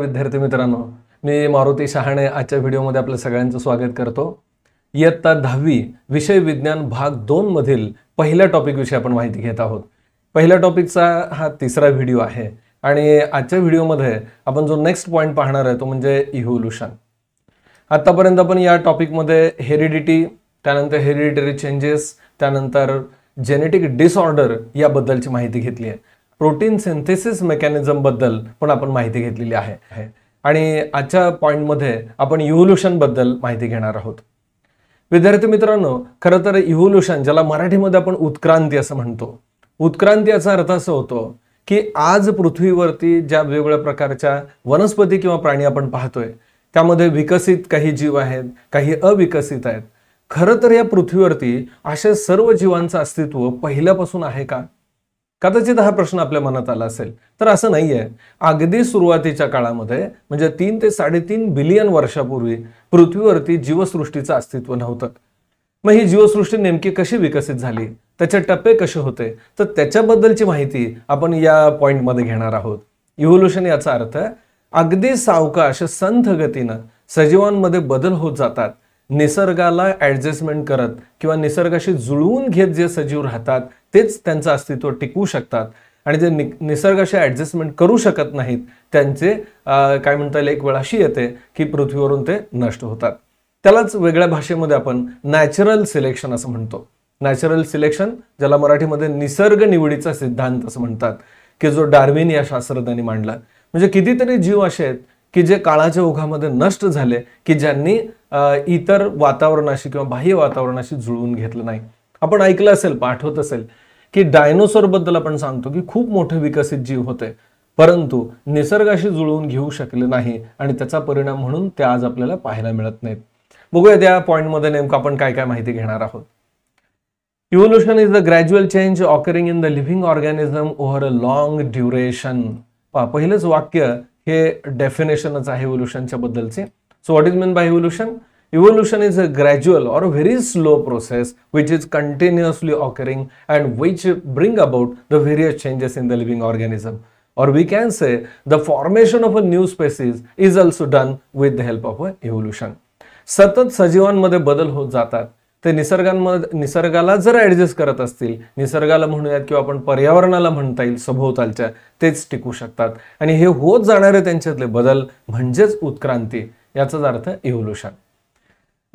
विद्यार्थी मित्रांनो मी मारुती शहाणे आजच्या व्हिडिओमध्ये आपलं सगळ्यांचं स्वागत करतो इयत्ता दहावी विषय विज्ञान भाग दोनमधील पहिल्या टॉपिकविषयी आपण माहिती घेत आहोत पहिल्या टॉपिकचा हा तिसरा व्हिडिओ आहे आणि आजच्या व्हिडिओमध्ये आपण जो नेक्स्ट पॉईंट पाहणार आहे तो म्हणजे इव्होल्युशन आतापर्यंत आपण या टॉपिकमध्ये हेरिडिटी त्यानंतर हेरिडिटरी चेंजेस त्यानंतर जेनेटिक डिसऑर्डर याबद्दलची माहिती घेतली आहे प्रोटीन सिंथेसिस मेकॅनिझमबद्दल पण आपण माहिती घेतलेली आहे आणि आजच्या पॉईंटमध्ये आपण बद्दल माहिती घेणार आहोत विद्यार्थी मित्रांनो खरं तर इव्होल्युशन ज्याला मराठीमध्ये आपण उत्क्रांती असं म्हणतो उत्क्रांती याचा अर्थ असं होतो की आज पृथ्वीवरती ज्या वेगवेगळ्या प्रकारच्या वनस्पती किंवा प्राणी आपण पाहतोय त्यामध्ये विकसित काही जीव आहेत काही अविकसित आहेत खरं तर या पृथ्वीवरती अशा सर्व जीवांचं अस्तित्व पहिल्यापासून आहे का कदाचित हा प्रश्न आपल्या मनात आला असेल तर असं नाही आहे अगदी सुरुवातीच्या काळामध्ये म्हणजे तीन ते साडेतीन बिलियन वर्षापूर्वी पृथ्वीवरती जीवसृष्टीचं अस्तित्व नव्हतं मग ही जीवसृष्टी नेमकी कशी विकसित झाली त्याचे टप्पे कसे होते तर त्याच्याबद्दलची माहिती आपण या पॉईंटमध्ये घेणार आहोत इव्होल्युशन याचा अर्थ अगदी सावकाश संथ गतीनं सजीवांमध्ये बदल होत जातात निसर्गाला ॲडजस्टमेंट करत किंवा निसर्गाशी जुळवून घेत जे सजीव राहतात तेच त्यांचं अस्तित्व टिकवू शकतात आणि जे नि निसर्गाशी ॲडजस्टमेंट करू शकत नाहीत त्यांचे काय म्हणता येईल एक वेळ अशी येते की पृथ्वीवरून ते नष्ट होतात त्यालाच वेगळ्या भाषेमध्ये आपण नॅचरल सिलेक्शन असं म्हणतो नॅचरल सिलेक्शन ज्याला मराठीमध्ये निसर्ग निवडीचा सिद्धांत असं म्हणतात की जो डार्विन या शास्त्रज्ञांनी मांडला म्हणजे कितीतरी जीव असे आहेत की जे काळाच्या ओघामध्ये नष्ट झाले की ज्यांनी इतर वातावरणाशी किंवा बाह्य वातावरणाशी जुळवून घेतलं नाही आपण ऐकलं असेल पाठवत असेल की बद्दल आपण सांगतो की खूप मोठे विकसित जीव होते परंतु निसर्गाशी जुळवून घेऊ शकले नाही आणि त्याचा परिणाम म्हणून ते आज आपल्याला पाहायला मिळत नाहीत बघूया त्या पॉईंटमध्ये नेमकं आपण काय काय माहिती घेणार आहोत evolution is the gradual change occurring in the living organism over a long duration पहिलंच वाक्य हे डेफिनेशनच आहे इव्होल्युशनच्या बद्दलचे so what is mean by evolution evolution is a gradual or a very slow process which is continuously occurring and which bring about the various changes in the living organism और we can say the formation of a new species is also done with the help of a evolution सतत सजीवांमध्ये बदल होत जातात ते निसर्गांमध्ये निसर्गाला जर adjust करत असतील निसर्गाला म्हणूयात किंवा आपण पर्यावरणाला म्हणता येईल सभोवतालच्या तेच टिकू शकतात आणि हे होत जाणारे त्यांच्यातले बदल म्हणजेच उत्क्रांती याचाच अर्थ evolution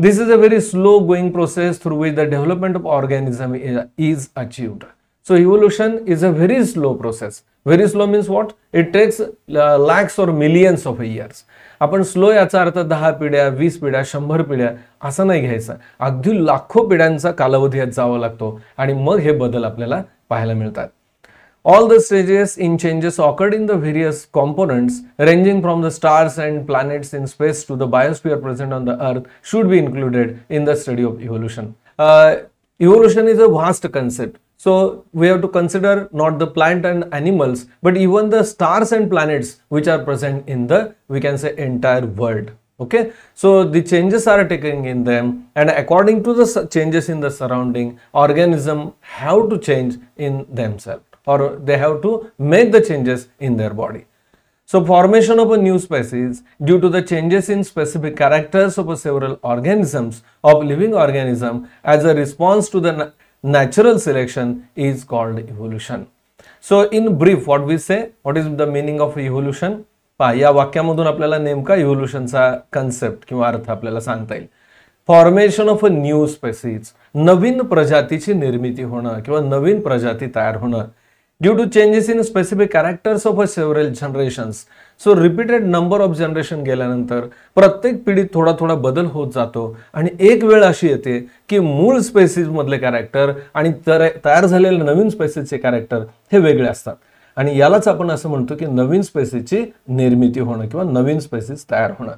this is a very slow going process through which the development of organism is achieved so evolution is a very slow process very slow means what it takes lakhs or millions of years आपण slow याचा अर्थ दहा पिढ्या वीस पिढ्या शंभर पिढ्या असं नाही घ्यायचं अगदी लाखो पिढ्यांचा कालावधी यात जावा लागतो आणि मग हे बदल आपल्याला पाहायला मिळतात all the stages in changes occurred in the various components ranging from the stars and planets in space to the biosphere present on the earth should be included in the study of evolution evolution is a vast concept so we have to consider not the plant and animals but even the stars and planets which are present in the we can say entire world okay so the changes are taking in them and according to the changes in the surrounding organism have to change in themselves or they have to make the changes in their body so formation of a new species due to the changes in specific characters of several organisms of living organism as a response to the natural selection is called evolution so in brief what we say what is the meaning of evolution पहा या वाक्यामधून आपल्याला नेमका इव्होल्युशनचा concept किंवा अर्थ आपल्याला सांगता येईल formation of a new species नवीन प्रजातीची निर्मिती होणं किंवा नवीन प्रजाती तयार होणं due to changes in specific characters of a several generations so repeated number of generation गेल्यानंतर प्रत्येक पिढीत थोडा थोडा बदल होत जातो आणि एक वेळ अशी येते की मूळ स्पेसीजमधले कॅरेक्टर आणि तयार झालेले नवीन स्पेसीजचे कॅरेक्टर हे वेगळे असतात आणि यालाच आपण असं म्हणतो की नवीन स्पेसिसची निर्मिती होणं किंवा नवीन स्पेसिस तयार होणं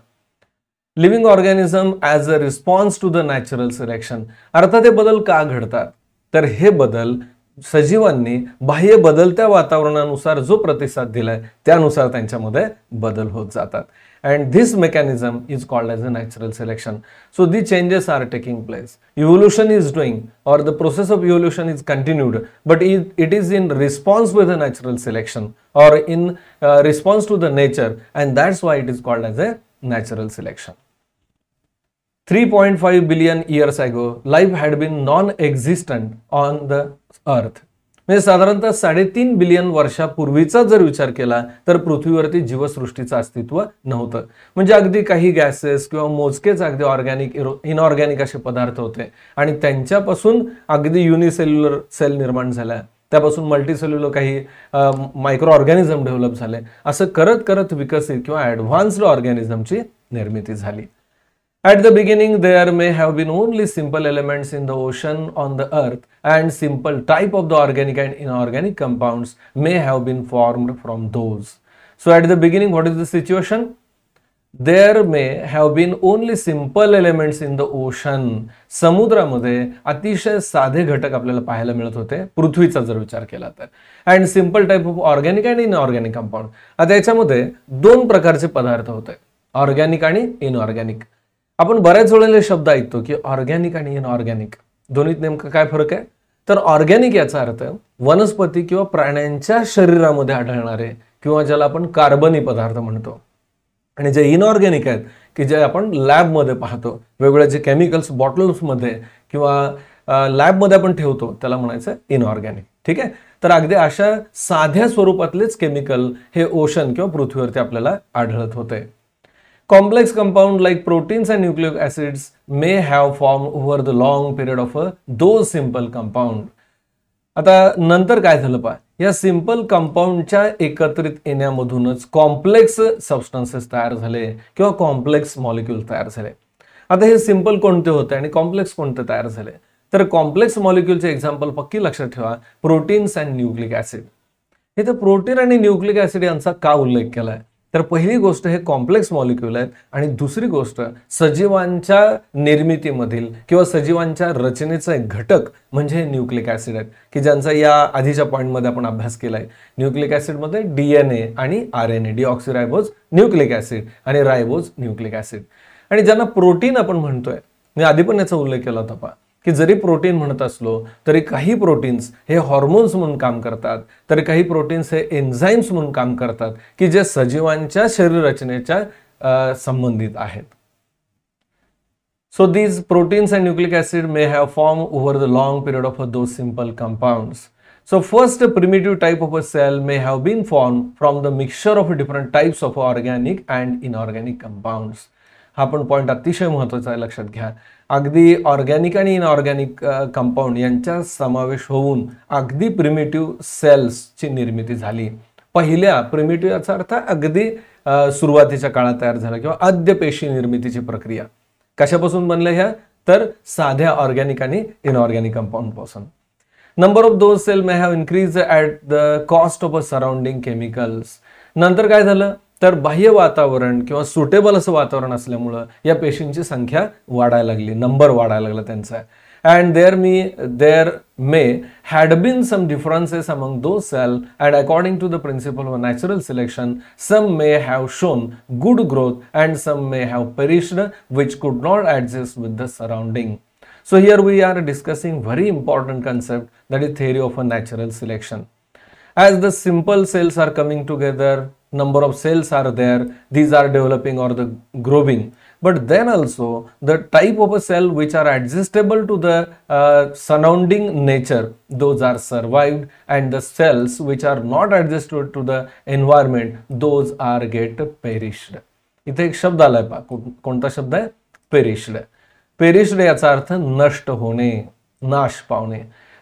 living organism as a response to the natural selection अर्थात हे बदल का घडतात तर हे बदल सजीवांनी बाह्य बदलत्या वातावरणानुसार जो प्रतिसाद दिलाय त्यानुसार त्यांच्यामध्ये बदल होत जातात and this mechanism is called as a natural selection so the changes are taking place evolution is doing or the process of evolution is continued but it it is in response with a natural selection or in response to the nature and that's why it is called as a natural selection three point five billion years ago life had been non existent on the earth म्हणजे साधारणतः साडेतीन billion वर्षापूर्वीचा जर विचार केला तर पृथ्वीवरती जीवसृष्टीचं अस्तित्व नव्हतं म्हणजे अगदी काही गॅसेस किंवा मोजकेच अगदी ऑर्गॅनिक इनऑर्गॅनिक असे पदार्थ होते आणि त्यांच्यापासून अगदी युनिसेल्युलर सेल निर्माण झाल्या त्यापासून मल्टीसेल्युलर काही मायक्रो ऑर्गॅनिझम डेव्हलप झाले असं करत करत विकसित किंवा ॲडव्हान्स्ड ऑर्गॅनिझमची निर्मिती झाली At the beginning, there may have been only simple elements in the ocean on the earth and simple type of the organic and inorganic compounds may have been formed from those. So at the beginning, what is the situation? There may have been only simple elements in the ocean. Samudra madhe atisha sadhe ghatak aplela pahela milat hote. Pruthvi chadzar vichar kela ta. And simple type of organic and inorganic compound. Adhecha madhe don prakar che padharata hote. Organic and inorganic. आपण बऱ्याच वेळेला शब्द ऐकतो की organic आणि inorganic दोन्हीत नेमकं काय फरक आहे तर ऑर्गॅनिक याचा अर्थ वनस्पती किंवा प्राण्यांच्या शरीरामध्ये आढळणारे किंवा ज्याला आपण कार्बनी पदार्थ म्हणतो आणि जे इनऑर्गॅनिक आहेत की जे आपण लॅबमध्ये पाहतो वेगवेगळ्या जे केमिकल्स बॉटल्समध्ये किंवा लॅबमध्ये आपण ठेवतो त्याला म्हणायचं इनऑर्गॅनिक ठीक आहे तर अगदी अशा साध्या स्वरूपातलेच केमिकल हे ओशन किंवा पृथ्वीवरती आपल्याला आढळत होते Complex compound like proteins and nucleic acids may have formed over the long period of a those simple compound. आता नंतर काय झालं पहा या सिम्पल कंपाऊंडच्या एकत्रित येण्यामधूनच कॉम्प्लेक्स सबस्टन्सेस तयार झाले किंवा कॉम्प्लेक्स मॉलिक्युल्स तयार झाले आता हे सिम्पल कोणते होते आणि कॉम्प्लेक्स कोणते तयार झाले तर कॉम्प्लेक्स मॉलिक्युलचे एक्झाम्पल पक्की लक्षात ठेवा प्रोटीन्स अँड न्यूक्लिक ऍसिड इथं प्रोटीन आणि न्यूक्लिक ऍसिड यांचा का उल्लेख केला आहे तर पहिली गोष्ट हे कॉम्प्लेक्स मॉलिक्युल आहेत आणि दुसरी गोष्ट सजीवांच्या निर्मितीमधील किंवा सजीवांच्या रचनेचा एक घटक म्हणजे न्यूक्लिक ऍसिड आहेत की ज्यांचा या आधीच्या पॉईंटमध्ये आपण अभ्यास केला आहे न्यूक्लिक ऍसिडमध्ये डी एन ए आणि R N A deoxyribose nucleic acid आणि रायबोज न्यूक्लिक ऍसिड आणि ज्यांना प्रोटीन आपण म्हणतोय मी आधी पण याचा उल्लेख केला होता पहा की जरी प्रोटीन म्हणत असलो तरी काही प्रोटीन्स हे हॉर्मोन्स म्हणून काम करतात तर काही प्रोटीन्स हे एन्झाईम्स म्हणून काम करतात की जे सजीवांच्या शरीर रचनेच्या संबंधित आहेत so these proteins and nucleic acid may have form over the long period of those simple compound so first primitive type of a cell may have been form from the mixture of different types of organic and inorganic compound हा पण point अतिशय महत्वाचा आहे लक्षात घ्या अगदी organic आणि inorganic compound यांचा समावेश होऊन अगदी प्रिमेटिव्ह सेल्सची निर्मिती झाली पहिल्या प्रिमेटिव्ह याचा अर्थ अगदी सुरुवातीच्या काळात तयार झाला किंवा आद्य पेशी निर्मितीची प्रक्रिया कशापासून बनल्या ह्या तर साध्या ऑर्गॅनिक आणि इनऑर्गॅनिक पासून number of those cell may have increase at the cost of a surrounding chemicals नंतर काय झालं तर बाह्य वातावरण किंवा सुटेबल असं वातावरण असल्यामुळं या पेशींची संख्या वाढायला लागली नंबर वाढायला लागला त्यांचा and there may there may had been some differences among those cell and according to the principle of natural selection some may have shown good growth and some may have perished which could not adjust with the surrounding so here we are discussing very important concept that is theory of a natural selection as the simple cells are coming together number of cells are there, these are developing or the growing. But then also the type of a cell which are adjustable to the uh, surrounding nature, those are survived and the cells which are not adjusted to the environment, those are get perished. इथे एक शब्द आलाय पा कोणता शब्द आहे पेरिशड पेरिशड याचा अर्थ नष्ट होणे नाश पावणे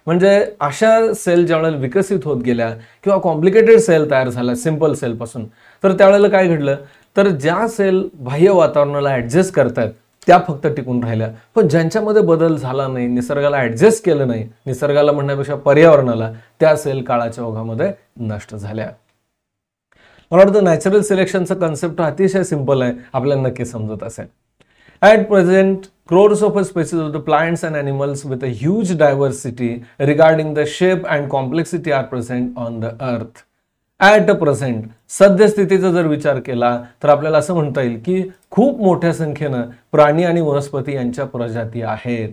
म्हणजे अशा सेल ज्यावेळेला विकसित होत गेल्या किंवा कॉम्प्लिकेटेड सेल तयार झाला सिम्पल सेलपासून तर त्यावेळेला काय घडलं तर ज्या सेल बाह्य वातावरणाला ॲडजस्ट करतायत त्या फक्त टिकून राहिल्या पण ज्यांच्यामध्ये बदल झाला नाही निसर्गाला ॲडजस्ट केलं नाही निसर्गाला म्हणण्यापेक्षा पर्यावरणाला त्या सेल काळाच्या ओघामध्ये नष्ट झाल्या मला वाटतं नॅचरल सिलेक्शनचं कन्सेप्ट अतिशय सिम्पल आहे आपल्याला नक्की समजत असेल At present, crores of species of the plants and animals with a huge diversity regarding the shape and complexity are present on the earth. At present सद्यस्थितीचा जर विचार केला तर आपल्याला असं म्हणता येईल की खूप मोठ्या संख्येनं प्राणी आणि वनस्पती यांच्या प्रजाती आहेत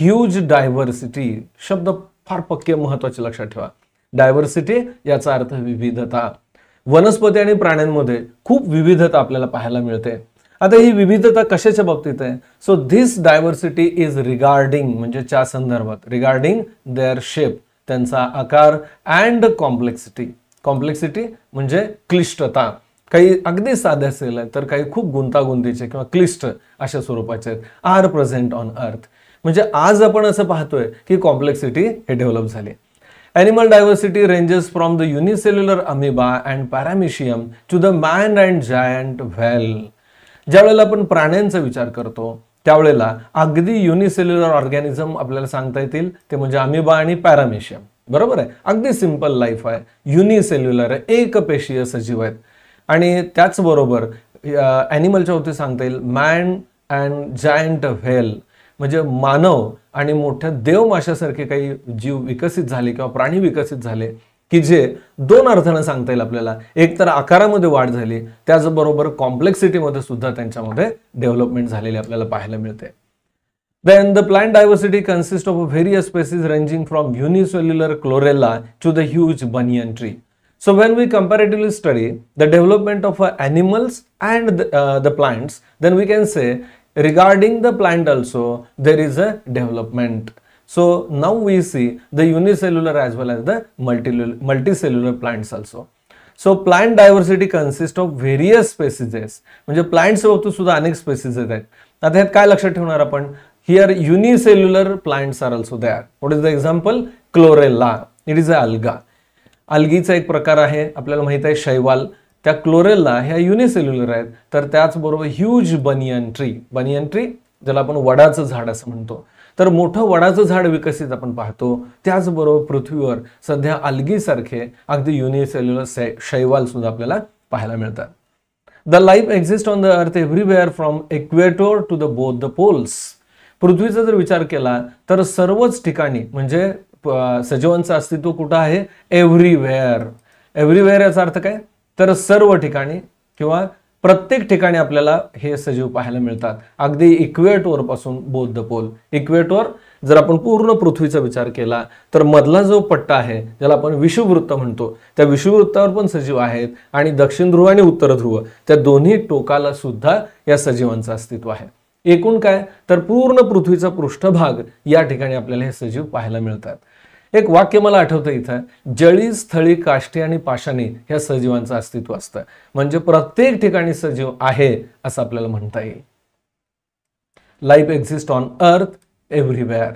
ह्यूज डायव्हर्सिटी शब्द फार पक्के महत्वाचे लक्षात ठेवा डायव्हर्सिटी याचा अर्थ विविधता वनस्पती आणि प्राण्यांमध्ये खूप विविधता आपल्याला पाहायला मिळते आता ही विविधता कशाच्या बाबतीत आहे so this diversity is regarding म्हणजे च्या संदर्भात रिगार्डिंग देअर शेप त्यांचा आकार अँड कॉम्प्लेक्सिटी कॉम्प्लेक्सिटी म्हणजे क्लिष्टता काही अगदी साध्या असेल तर काही खूप गुंतागुंतीचे किंवा क्लिष्ट अशा स्वरूपाचे आहेत आर प्रेझेंट ऑन अर्थ म्हणजे आज आपण असं पाहतोय की कॉम्प्लेक्सिटी हे डेव्हलप झाली animal diversity ranges from the unicellular amoeba and paramecium to the man and giant whale ज्यावेळेला आपण प्राण्यांचा विचार करतो त्यावेळेला अगदी युनिसेल्युलर ऑर्गॅनिझम आपल्याला सांगता येतील ते म्हणजे अमिबा आणि पॅरामेशियम बरोबर आहे अगदी सिंपल लाईफ आहे युनिसेल्युलर आहे एकपेशीय सजीव आहेत आणि त्याचबरोबर ॲनिमलच्या होते सांगता येईल मॅन अँड जायंट व्हेल म्हणजे मानव आणि मोठ्या देवमाशासारखे काही जीव विकसित झाले किंवा प्राणी विकसित झाले की जे दोन अर्थानं सांगता येईल आपल्याला एक तर आकारामध्ये वाढ झाली त्याचबरोबर कॉम्प्लेक्सिटीमध्ये सुद्धा त्यांच्यामध्ये डेव्हलपमेंट झालेली आपल्याला पाहायला मिळते then the plant diversity consist of a various species ranging from unicellular chlorella to the huge banyan tree so when we comparatively study the development of animals and the plants then we can say regarding the plant also there is a development So now we see the unicellular as well as the multicellular plants also. So plant diversity consist of various species म्हणजे plants वरतून सुद्धा अनेक स्पेसिजेस आहेत आता ह्यात काय लक्षात ठेवणार आपण here unicellular plants are also they what is the example chlorella it is a alga अल्गीचा एक प्रकार आहे आपल्याला माहित आहे शैवाल त्या क्लोरेला ह्या युनिसेल्युलर आहेत तर त्याचबरोबर huge banyan tree banyan tree ज्याला आपण वडाचं झाड असं म्हणतो तर मोठं वडाचं झाड विकसित आपण पाहतो त्याचबरोबर पृथ्वीवर सध्या अल्गीसारखे अगदी युनिसेल्युलर शैवाल सुद्धा आपल्याला पाहायला मिळतात the life exist on the earth everywhere from equator to the both the poles पृथ्वीचा जर विचार केला तर सर्वच ठिकाणी म्हणजे सजीवांचं अस्तित्व कुठं आहे एव्हरीवेअर एव्हरीवेअर याचा अर्थ काय तर सर्व ठिकाणी किंवा प्रत्येक ठिकाणी आपल्याला हे सजीव पाहायला मिळतात अगदी पासून बौद्ध पोल इक्वेटोर जर आपण पूर्ण पृथ्वीचा विचार केला तर मधला जो पट्टा आहे ज्याला आपण विषुववृत्त म्हणतो त्या विषुववृत्तावर पण सजीव आहेत आणि दक्षिण ध्रुव आणि उत्तर ध्रुव त्या दोन्ही टोकाला सुद्धा या सजीवांचं अस्तित्व आहे एकूण काय तर पूर्ण पृथ्वीचा पृष्ठभाग या ठिकाणी आपल्याला हे सजीव पाहायला मिळतात एक वाक्य मला आठवतं इथं जळी स्थळी काष्टी आणि पाषाणी ह्या सजीवांचं अस्तित्व असतं म्हणजे प्रत्येक ठिकाणी सजीव आहे असं आपल्याला म्हणता येईल life exist on earth everywhere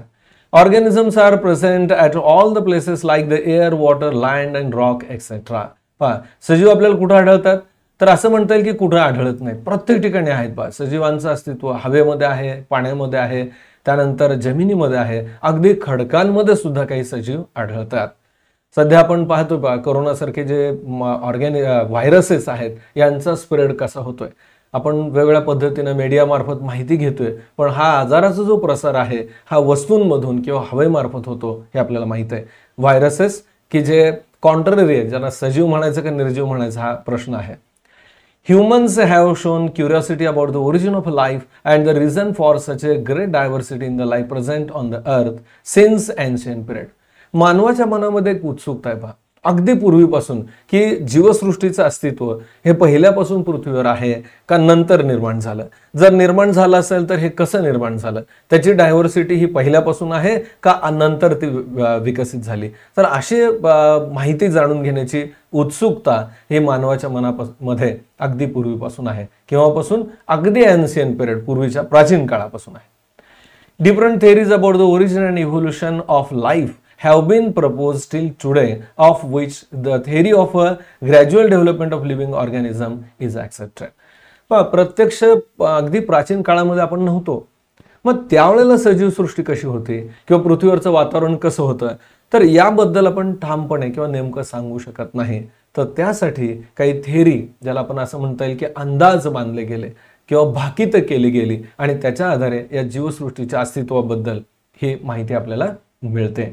organisms are present at all the places like the air water land and rock et cetera पहा सजीव आपल्याला कुठं आढळतात तर असं म्हणता येईल की कुठं आढळत नाही प्रत्येक ठिकाणी आहेत पहा सजीवांचं अस्तित्व हवेमध्ये आहे पाण्यामध्ये आहे त्यानंतर जमिनीमध्ये आहे अगदी खडकांमध्ये सुद्धा काही सजीव आढळतात सध्या आपण पाहतो का कोरोनासारखे जे ऑर्गॅनि व्हायरसेस आहेत यांचा स्प्रेड कसा होतोय आपण वेगवेगळ्या पद्धतीनं मीडियामार्फत माहिती घेतोय पण हा आजाराचा जो प्रसार आहे हा वस्तूंमधून किंवा हवेमार्फत होतो हे आपल्याला माहीत आहे व्हायरसेस की जे कॉन्ट्ररी आहे ज्यांना सजीव म्हणायचं का निर्जीव म्हणायचा हा प्रश्न आहे Humans have shown curiosity about the origin of life and the reason for such a great diversity in the life present on the earth since ancient period. मानवाच्या मनामध्ये एक उत्सुकता अगदी पूर्वीपासून की जीवसृष्टीचं अस्तित्व हे पहिल्यापासून पृथ्वीवर आहे का नंतर निर्माण झालं जर निर्माण झालं असेल तर हे कसं निर्माण झालं त्याची डायव्हर्सिटी ही पहिल्यापासून आहे का नंतर ती विकसित झाली तर अशी माहिती जाणून घेण्याची उत्सुकता ही मानवाच्या मनापासमध्ये अगदी पूर्वीपासून आहे केव्हापासून अगदी अँसियन पिरियड पूर्वीच्या प्राचीन काळापासून आहे different theories about the origin and evolution of life have been proposed till today of which the theory of a gradual development of living organism is accepted. प्रत्यक्ष अगदी प्राचीन काळामध्ये आपण नव्हतो मग त्यावेळेला सजीव सृष्टी कशी होती किंवा पृथ्वीवरचं वातावरण कसं होतं तर याबद्दल आपण ठामपणे किंवा नेमकं सांगू शकत नाही तर त्यासाठी काही थेरी ज्याला आपण असं म्हणता येईल की अंदाज बांधले गेले किंवा भाकीत केली गेली आणि त्याच्या आधारे या जीवसृष्टीच्या अस्तित्वाबद्दल ही माहिती आपल्याला मिळते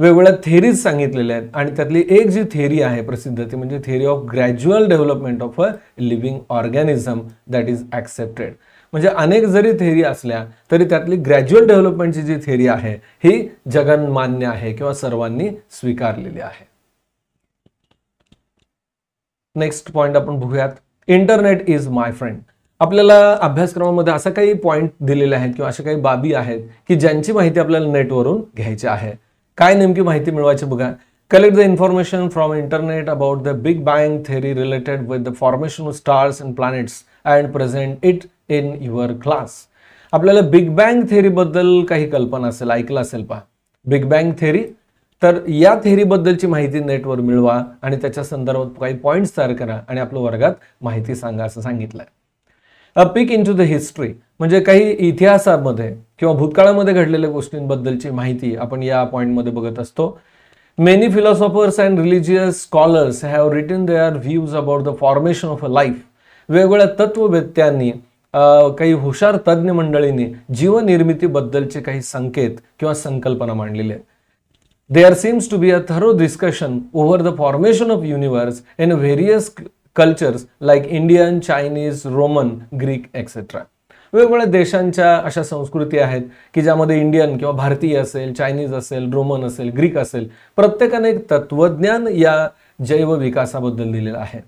वेगवेगळ्या थेरीज सांगितलेल्या आहेत आणि त्यातली एक जी थेरी आहे प्रसिद्ध ती म्हणजे theory of gradual development of a living organism that is accepted म्हणजे अनेक जरी थेरी असल्या तरी त्यातली ग्रॅज्युअल डेव्हलपमेंटची जी थेरी आहे ही जगनमान्य आहे किंवा सर्वांनी स्वीकारलेली आहे नेक्स्ट पॉइंट आपण बघूयात इंटरनेट इज माय फ्रेंड आपल्याला अभ्यासक्रमामध्ये असा काही पॉईंट दिलेले आहेत किंवा अशा काही बाबी आहेत की ज्यांची माहिती आपल्याला नेटवरून घ्यायची आहे काय नेमकी माहिती मिळवायची बघा collect the information from internet about the big bang theory related with the formation of stars and planets and present it in your class आपल्याला बिग बँग बद्दल काही कल्पना असेल ऐकलं असेल पहा बिग बँग थेरी तर या बद्दलची माहिती नेटवर मिळवा आणि त्याच्या संदर्भात काही पॉईंट्स तयार करा आणि आपल्या वर्गात माहिती सांगा असं सांगितलं a peek into the history म्हणजे काही इतिहासामध्ये किंवा भूतकाळामध्ये घडलेल्या गोष्टींबद्दलची माहिती आपण या पॉईंटमध्ये बघत असतो many philosophers and religious scholars have written their views about the formation of a life वेगवेगळ्या तत्ववेत्यांनी काही हुशार तज्ज्ञ मंडळींनी जीवनिर्मितीबद्दलचे काही संकेत किंवा संकल्पना मांडलेली आहेत there seems to be a thorough discussion over the formation of universe in various cultures like Indian Chinese Roman Greek etcetera वेगवेगळ्या देशांच्या अशा संस्कृती आहेत की ज्यामध्ये इंडियन किंवा भारतीय असेल चायनीज असेल रोमन असेल ग्रीक असेल प्रत्येकाने एक तत्वज्ञान या जैव विकासाबद्दल दिलेलं आहे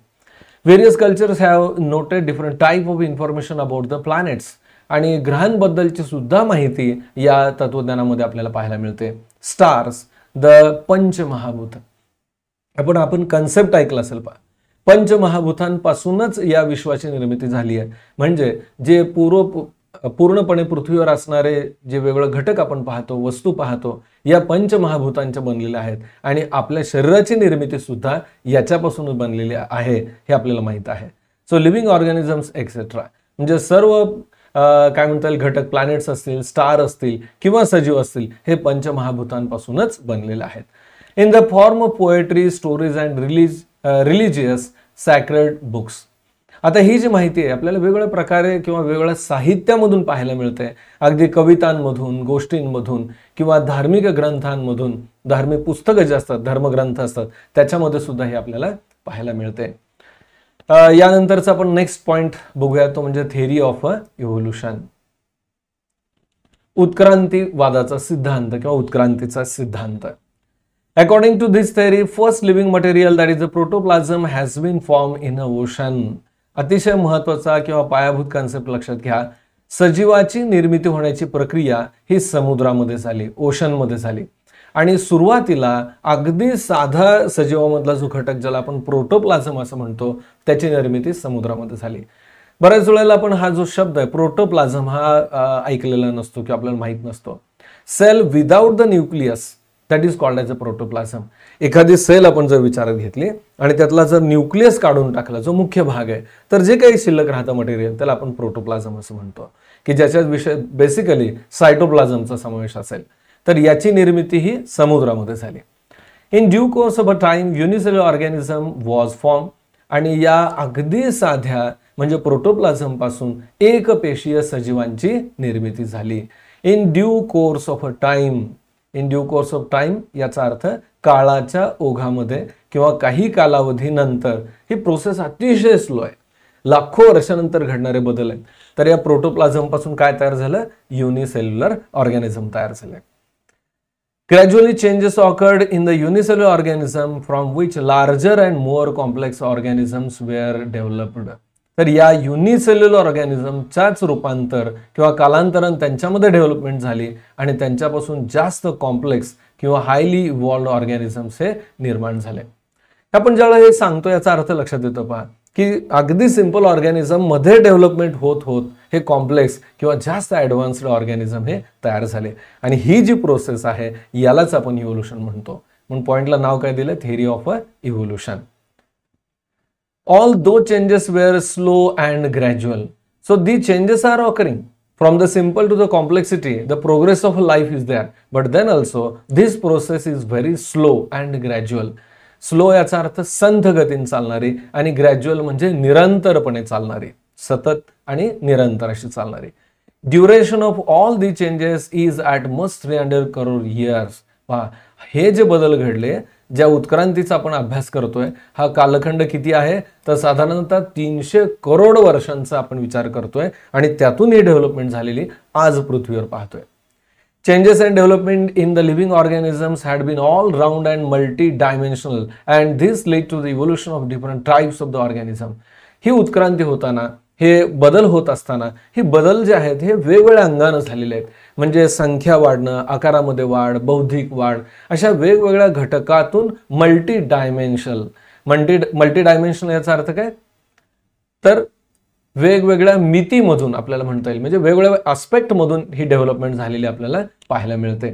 various cultures have noted different type of information about the planets आणि ग्रहांबद्दलची सुद्धा माहिती या तत्वज्ञानामध्ये आपल्याला पाहायला मिळते स्टार्स द पंचमहाभूत आपण आपण कन्सेप्ट ऐकला असेल पा पंचमहाभूतांपासूनच या विश्वाची निर्मिती झाली आहे म्हणजे जे पूर्व पूर्णपणे पृथ्वीवर असणारे जे वेगळं घटक आपण पाहतो वस्तू पाहतो या पंचमहाभूतांच्या बनलेल्या आहेत आणि आपल्या शरीराची निर्मिती सुद्धा याच्यापासूनच बनलेली आहे हे आपल्याला माहीत आहे सो लिव्हिंग ऑर्गॅनिझम्स एक्सेट्रा म्हणजे सर्व काय म्हणता येईल घटक प्लॅनेट्स असतील स्टार असतील किंवा सजीव असतील हे पंचमहाभूतांपासूनच बनलेले आहेत in the form of poetry stories and release religious sacred books आता ही जी माहिती आहे आपल्याला वेगवेगळ्या प्रकारे किंवा वेगवेगळ्या साहित्यामधून पाहायला मिळते अगदी कवितांमधून गोष्टींमधून किंवा धार्मिक ग्रंथांमधून धार्मिक पुस्तकं जे असतात धर्मग्रंथ असतात त्याच्यामध्ये सुद्धा हे आपल्याला पाहायला मिळते यानंतरचा आपण नेक्स्ट पॉइंट बघूया तो म्हणजे थेरी ऑफ अ इव्होल्युशन उत्क्रांतीवादाचा सिद्धांत किंवा उत्क्रांतीचा सिद्धांत according to this theory first living material that is a protoplasm has been form in a ocean अतिशय महत्वाचा किंवा पायाभूत कॉन्सेप्ट लक्षात घ्या सजीवाची निर्मिती होण्याची प्रक्रिया ही समुद्रामध्ये झाली ओशनमध्ये झाली आणि सुरुवातीला अगदी साधा सजीवामधला जो घटक ज्याला आपण प्रोटोप्लाझम असं म्हणतो त्याची निर्मिती समुद्रामध्ये झाली बऱ्याच वेळेला आपण हा जो शब्द आहे प्रोटोप्लाझम हा ऐकलेला नसतो किंवा आपल्याला माहित नसतो cell without the nucleus that is called as a protoplasm एखादी सेल आपण जर विचारात घेतली आणि त्यातला जर न्यूक्लियस काढून टाकला जो मुख्य भाग आहे तर जे काही शिल्लक राहतं मटेरियल त्याला आपण प्रोटोप्लाझम असं म्हणतो की ज्याच्यात विषय बेसिकली सायटोप्लाझमचा समावेश असेल तर याची निर्मिती ही समुद्रामध्ये झाली in due course of a time unicell organism was form आणि या अगदी साध्या म्हणजे प्रोटोप्लाझमपासून पेशीय सजीवांची निर्मिती झाली in due course of a time in due course of time याचा अर्थ काळाच्या ओघामध्ये किंवा काही कालावधीनंतर ही प्रोसेस अतिशय स्लो आहे लाखो वर्षानंतर घडणारे बदल आहेत तर या प्रोटोप्लाझम पासून काय तयार झालं युनिसेल्युलर ऑर्गॅनिझम तयार झाले gradually changes occurred in the unicellular organism from which larger and more complex organisms were developed तर या युनिसेल्युलर ऑर्गॅनिझमच्याच रूपांतर किंवा कालांतरण त्यांच्यामध्ये डेव्हलपमेंट झाली आणि त्यांच्यापासून जास्त कॉम्प्लेक्स किंवा हायली इव्हॉल्ड ऑर्गॅनिझम्स हे निर्माण झाले आपण ज्यावेळेला हे सांगतो याचा अर्थ लक्षात येतो पहा की अगदी सिम्पल ऑर्गॅनिझममध्ये डेव्हलपमेंट होत होत हे कॉम्प्लेक्स किंवा जास्त ॲडव्हान्स्ड ऑर्गॅनिझम हे तयार झाले आणि ही जी प्रोसेस आहे यालाच आपण इव्होल्युशन म्हणतो म्हणून पॉईंटला नाव काय दिलं theory of a evolution All those changes were slow and gradual. So the changes are occurring. From the simple to the complexity, the progress of life is there. But then also, this process is very slow and gradual. Slow याचा अर्थ संथ गतीने चालणारी आणि gradual म्हणजे निरंतरपणे चालणारी सतत आणि निरंतर अशी चालणारी duration of all the changes is at most three hundred crore years हे जे बदल घडले ज्या उत्क्रांतीचा आपण अभ्यास करतोय हा कालखंड किती आहे तर साधारणतः तीनशे करोड वर्षांचा आपण विचार करतोय आणि त्यातून ही डेव्हलपमेंट झालेली आज पृथ्वीवर पाहतोय changes and development in the living organisms had been all round and multi dimensional and this lead to the evolution of different tribes of the organism ही उत्क्रांती होताना हे बदल होत असताना हे बदल जे आहेत हे वेगवेगळ्या अंगानं झालेले आहेत म्हणजे संख्या वाढणं आकारामध्ये वाढ बौद्धिक वाढ अशा वेगवेगळ्या घटकातून multi dimensional multi multi dimensional याचा अर्थ काय तर वेगवेगळ्या मितीमधून आपल्याला म्हणता येईल म्हणजे वेगवेगळ्या आस्पेक्टमधून ही डेव्हलपमेंट झालेली आपल्याला पाहायला मिळते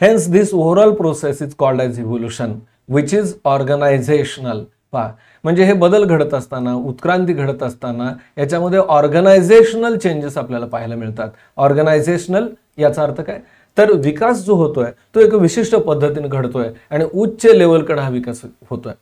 hence this overall process is called as evolution which is organisational पहा म्हणजे हे बदल घडत असताना उत्क्रांती घडत असताना याच्यामध्ये ऑर्गनायझेशनल चेंजेस आपल्याला पाहायला मिळतात ऑर्गनायझेशनल याचा अर्थ काय तर विकास जो होतोय तो एक विशिष्ट पद्धतीने घडतोय आणि उच्च लेवलकडे हा विकास होतोय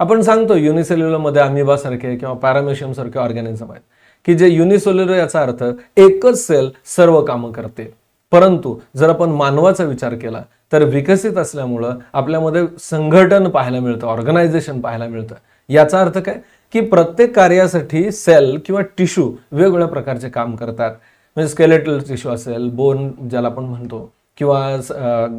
आपण सांगतो युनिसेल्युलरमध्ये सारखे किंवा सारखे ऑर्गॅनिझम आहेत की जे युनिसेल्युलर याचा अर्थ एकच सेल सर्व कामं करते परंतु जर आपण मानवाचा विचार केला तर विकसित असल्यामुळं आपल्यामध्ये संघटन पाहायला मिळतं ऑर्गनायझेशन पाहायला मिळतं याचा अर्थ काय की प्रत्येक कार्यासाठी सेल किंवा टिश्यू वेगवेगळ्या प्रकारचे काम करतात म्हणजे स्केलेटल टिश्यू असेल बोन ज्याला आपण म्हणतो किंवा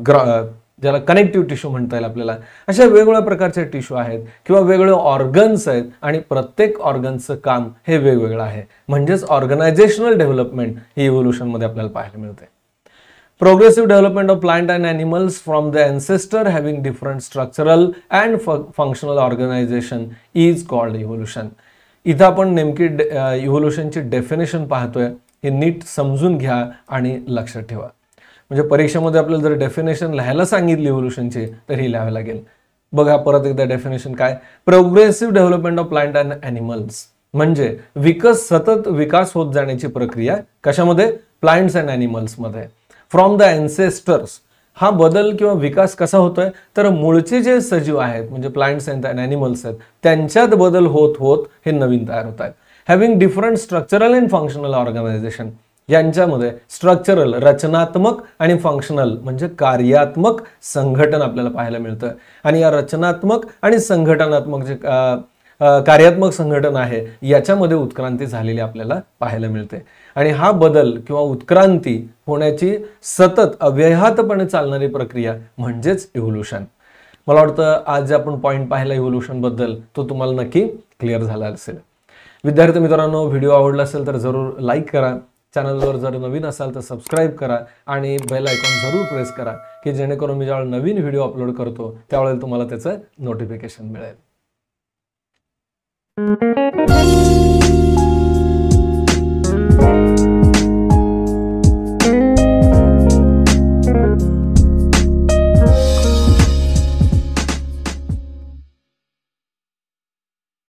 ग्र ज्याला कनेक्टिव्ह टिश्यू म्हणता येईल आपल्याला अशा वेगवेगळ्या प्रकारचे टिश्यू आहेत किंवा वेगवेगळे ऑर्गन्स आहेत आणि प्रत्येक ऑर्गन्सचं काम हे वेगवेगळं आहे म्हणजेच ऑर्गनायझेशनल डेव्हलपमेंट ही इव्होल्युशनमध्ये आपल्याला पाहायला मिळते progressive development of plant and animals from the ancestor having different structural and functional functional organization is called evolution. इथं आपण नेमकी इव्होल्युशनची डेफिनेशन पाहतोय हे नीट समजून घ्या आणि लक्षात ठेवा म्हणजे परीक्षेमध्ये आपल्याला जर डेफिनेशन लिहायला सांगितली इव्होल्युशनची तर ही लिहावी लागेल बघा परत एकदा डेफिनेशन काय progressive development of plant and animals म्हणजे विकस सतत विकास होत जाण्याची प्रक्रिया कशामध्ये प्लांट्स अँड मध्ये फ्रॉम द अँसेस्टर्स हा बदल किंवा विकास कसा होतोय तर मूळचे जे सजीव आहेत म्हणजे प्लांट्स आहेत अँड ॲनिमल्स आहेत त्यांच्यात बदल होत होत हे नवीन तयार होत आहेत having different structural and functional organisation यांच्यामध्ये स्ट्रक्चरल रचनात्मक आणि फंक्शनल म्हणजे कार्यात्मक संघटन आपल्याला पाहायला मिळतं आणि या रचनात्मक आणि संघटनात्मक जे कार्यात्मक संघटन आहे याच्यामध्ये उत्क्रांती झालेली आपल्याला पाहायला मिळते आणि हा बदल किंवा उत्क्रांती होण्याची सतत अव्यहातपणे चालणारी प्रक्रिया म्हणजेच इव्होल्युशन मला वाटतं आज जे आपण पॉईंट पाहिला इव्होल्युशनबद्दल तो तुम्हाला नक्की क्लिअर झाला असेल विद्यार्थी मित्रांनो व्हिडिओ आवडला असेल तर जरूर लाईक करा चॅनलवर जर नवीन असाल तर सबस्क्राईब करा आणि बेल आयकॉन जरूर प्रेस करा की जेणेकरून मी ज्यावेळेला नवीन व्हिडिओ अपलोड करतो त्यावेळेला तुम्हाला त्याचं नोटिफिकेशन मिळेल Thank you.